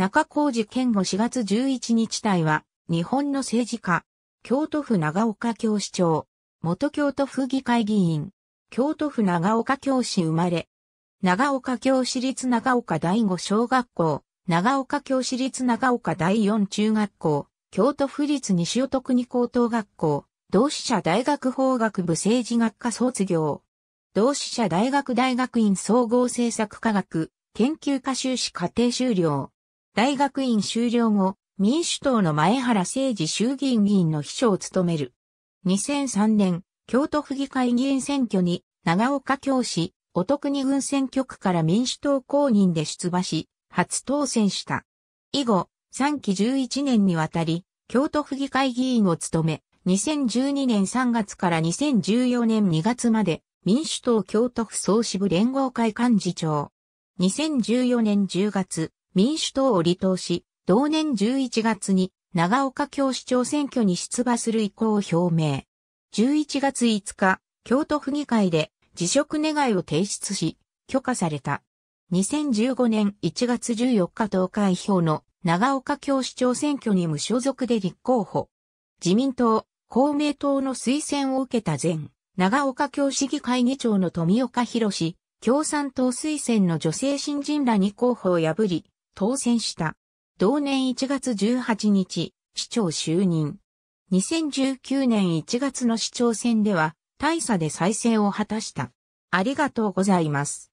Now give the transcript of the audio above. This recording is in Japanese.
中浩二健吾4月11日隊は、日本の政治家、京都府長岡京市長、元京都府議会議員、京都府長岡京市生まれ、長岡京市立長岡第五小学校、長岡京市立長岡第四中学校、京都府立西尾二高等学校、同志社大学法学部政治学科卒業。同志社大学大学院総合政策科学、研究科修士課程修了。大学院修了後、民主党の前原誠二衆議院議員の秘書を務める。2003年、京都府議会議員選挙に、長岡京市、得に軍選挙区から民主党公認で出馬し、初当選した。以後、3期11年にわたり、京都府議会議員を務め、2012年3月から2014年2月まで、民主党京都府総支部連合会幹事長。2014年10月、民主党を離党し、同年11月に長岡京市長選挙に出馬する意向を表明。11月5日、京都府議会で辞職願を提出し、許可された。2015年1月14日投開票の長岡京市長選挙に無所属で立候補。自民党、公明党の推薦を受けた前、長岡京市議会議長の富岡博士、共産党推薦の女性新人らに候補を破り、当選した。同年1月18日、市長就任。2019年1月の市長選では、大差で再選を果たした。ありがとうございます。